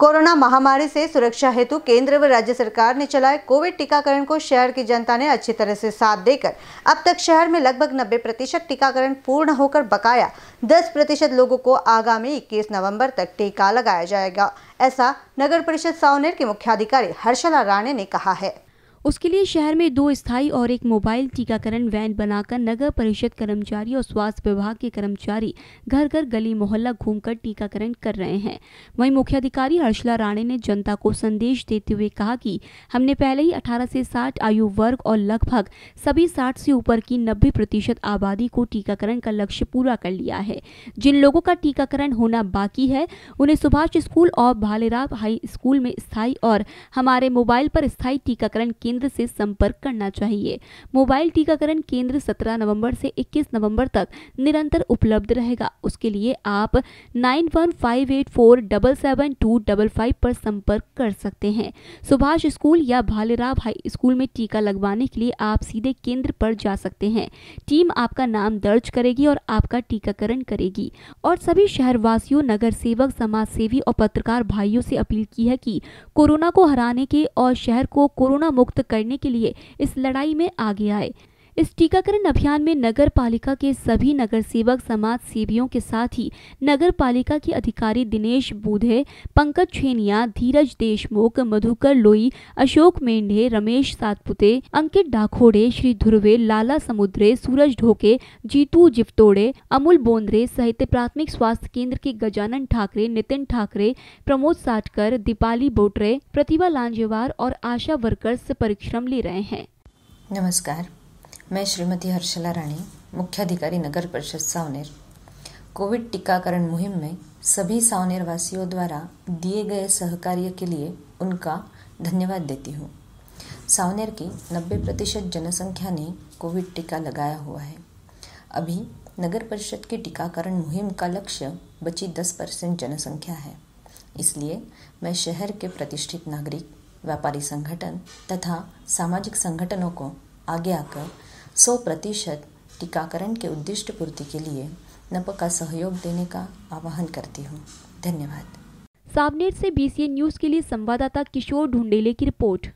corona महामारी से सुरक्षा हेतु केंद्र व राज्य सरकार ने चलाए कोविड टीकाकरण को शहर की जनता ने अच्छी तरह से साथ देकर अब तक शहर में लगभग 90 प्रतिशत टीकाकरण पूर्ण होकर बकाया 10 प्रतिशत लोगों को आगामी 21 नवंबर तक टीका लगाया जाएगा ऐसा नगर परिषद सावनेर के मुख्याधिकारी हर्षला राणे ने कहा है उसके लिए शहर में दो स्थायी और एक मोबाइल टीकाकरण वैन बनाकर नगर परिषद कर्मचारी और स्वास्थ्य विभाग के कर्मचारी घर घर गली मोहल्ला घूमकर टीकाकरण कर रहे हैं वहीं मुख्याधिकारी हर्षला राणे ने जनता को संदेश देते हुए कहा कि हमने पहले ही 18 से 60 आयु वर्ग और लगभग सभी 60 से ऊपर की नब्बे प्रतिशत आबादी को टीकाकरण का लक्ष्य पूरा कर लिया है जिन लोगों का टीकाकरण होना बाकी है उन्हें सुभाष स्कूल और भालेराव हाई स्कूल में स्थायी और हमारे मोबाइल पर स्थायी टीकाकरण केंद्र से संपर्क करना चाहिए मोबाइल टीकाकरण केंद्र 17 नवंबर से 21 नवंबर तक निरंतर उपलब्ध रहेगा उसके लिए आप nine one five eight four double seven two double five पर संपर्क कर सकते हैं सुभाष स्कूल या भालेराव हाई स्कूल में टीका लगवाने के लिए आप सीधे केंद्र पर जा सकते हैं टीम आपका नाम दर्ज करेगी और आपका टीकाकरण करेगी और सभी शहरवासियों नगर सेवक समाज सेवी और पत्रकार भाइयों से अपील की है कि कोरोना को हराने के और शहर को कोरोना मुक्त करने के लिए इस लड़ाई में आगे आए इस टीकाकरण अभियान में नगर पालिका के सभी नगर सेवक समाज सेवियों के साथ ही नगर पालिका के अधिकारी दिनेश बूधे पंकज छेनिया धीरज देशमुख मधुकर लोई अशोक मेंढे रमेश सातपुते अंकित डाखोड़े श्री ध्रुवे लाला समुद्रे सूरज ढोके जीतू जिफतोड़े अमूल बोंद्रे सहित प्राथमिक स्वास्थ्य केंद्र के गजानन ठाकरे नितिन ठाकरे प्रमोद साटकर दीपाली बोटरे प्रतिभा लांजेवार और आशा वर्कर्स परिश्रम ले रहे हैं नमस्कार मैं श्रीमती हर्षला रानी मुख्याधिकारी नगर परिषद सावनेर कोविड टीकाकरण मुहिम में सभी सावनेर वासियों द्वारा दिए गए सहकार्य के लिए उनका धन्यवाद देती हूँ सावनेर की 90 प्रतिशत जनसंख्या ने कोविड टीका लगाया हुआ है अभी नगर परिषद की टीकाकरण मुहिम का लक्ष्य बची 10 परसेंट जनसंख्या है इसलिए मैं शहर के प्रतिष्ठित नागरिक व्यापारी संगठन तथा सामाजिक संगठनों को आगे आकर सौ प्रतिशत टीकाकरण के उद्दिष्ट पूर्ति के लिए नप का सहयोग देने का आह्वान करती हूँ धन्यवाद सावनेर से बीसीएन न्यूज़ के लिए संवाददाता किशोर ढूंढेले की रिपोर्ट